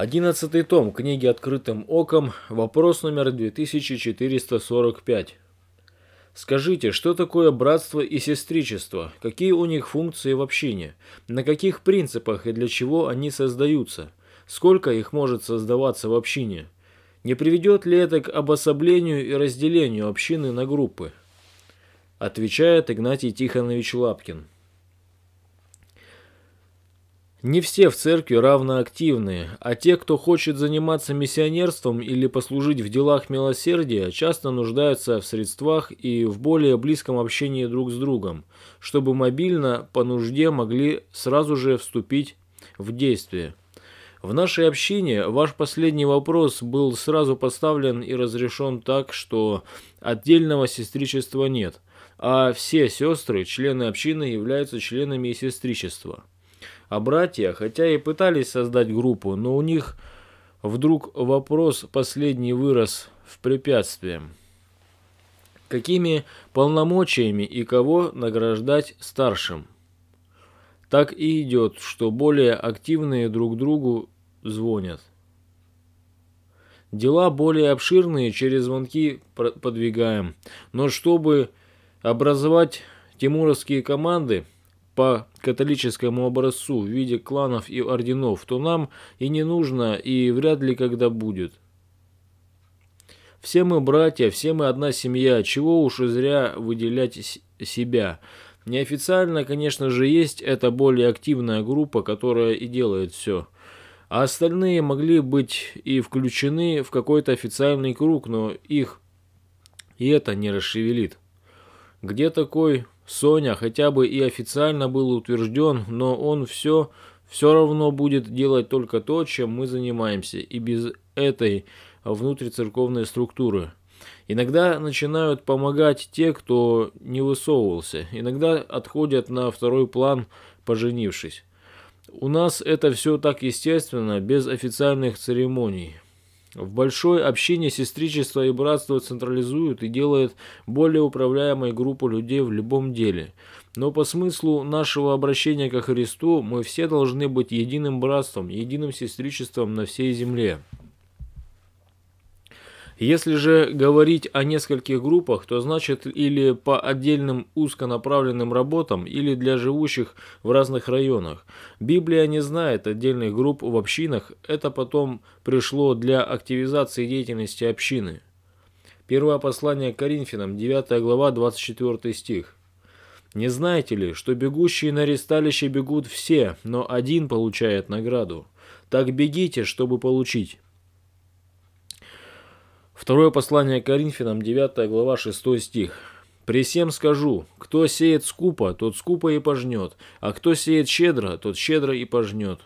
Одиннадцатый том книги «Открытым оком», вопрос номер 2445. Скажите, что такое братство и сестричество? Какие у них функции в общине? На каких принципах и для чего они создаются? Сколько их может создаваться в общине? Не приведет ли это к обособлению и разделению общины на группы? Отвечает Игнатий Тихонович Лапкин. Не все в церкви равноактивны, а те, кто хочет заниматься миссионерством или послужить в делах милосердия, часто нуждаются в средствах и в более близком общении друг с другом, чтобы мобильно по нужде могли сразу же вступить в действие. В нашей общине ваш последний вопрос был сразу поставлен и разрешен так, что отдельного сестричества нет, а все сестры, члены общины, являются членами и сестричества. А братья, хотя и пытались создать группу, но у них вдруг вопрос последний вырос в препятствие. Какими полномочиями и кого награждать старшим? Так и идет, что более активные друг другу звонят. Дела более обширные через звонки подвигаем. Но чтобы образовать тимуровские команды – по католическому образцу в виде кланов и орденов, то нам и не нужно, и вряд ли когда будет. Все мы братья, все мы одна семья, чего уж и зря выделять себя. Неофициально, конечно же, есть эта более активная группа, которая и делает все. А остальные могли быть и включены в какой-то официальный круг, но их и это не расшевелит. Где такой Соня хотя бы и официально был утвержден, но он все, все равно будет делать только то, чем мы занимаемся, и без этой внутрицерковной структуры. Иногда начинают помогать те, кто не высовывался, иногда отходят на второй план, поженившись. У нас это все так естественно, без официальных церемоний. В большой общине сестричество и братство централизуют и делают более управляемой группу людей в любом деле. Но по смыслу нашего обращения ко Христу мы все должны быть единым братством, единым сестричеством на всей земле. Если же говорить о нескольких группах, то значит или по отдельным узконаправленным работам, или для живущих в разных районах. Библия не знает отдельных групп в общинах, это потом пришло для активизации деятельности общины. Первое послание к Коринфянам, 9 глава, 24 стих. «Не знаете ли, что бегущие на ресталище бегут все, но один получает награду? Так бегите, чтобы получить». Второе послание Коринфянам, 9 глава, 6 стих. «При всем скажу, кто сеет скупо, тот скупо и пожнет, а кто сеет щедро, тот щедро и пожнет».